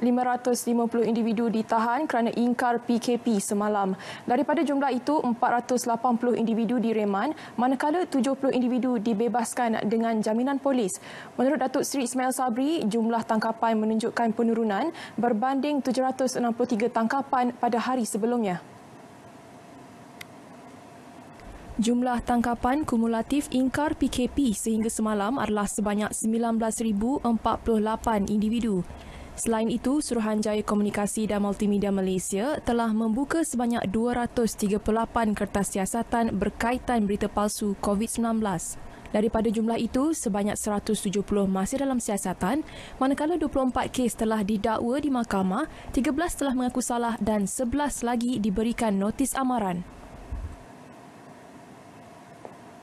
550 individu ditahan kerana ingkar PKP semalam. Daripada jumlah itu, 480 individu direman, manakala 70 individu dibebaskan dengan jaminan polis. Menurut Datuk Sri Ismail Sabri, jumlah tangkapan menunjukkan penurunan berbanding 763 tangkapan pada hari sebelumnya. Jumlah tangkapan kumulatif ingkar PKP sehingga semalam adalah sebanyak 19,048 individu. Selain itu, Suruhanjaya Komunikasi dan Multimedia Malaysia telah membuka sebanyak 238 kertas siasatan berkaitan berita palsu COVID-19. Daripada jumlah itu, sebanyak 170 masih dalam siasatan, manakala 24 kes telah didakwa di mahkamah, 13 telah mengaku salah dan 11 lagi diberikan notis amaran.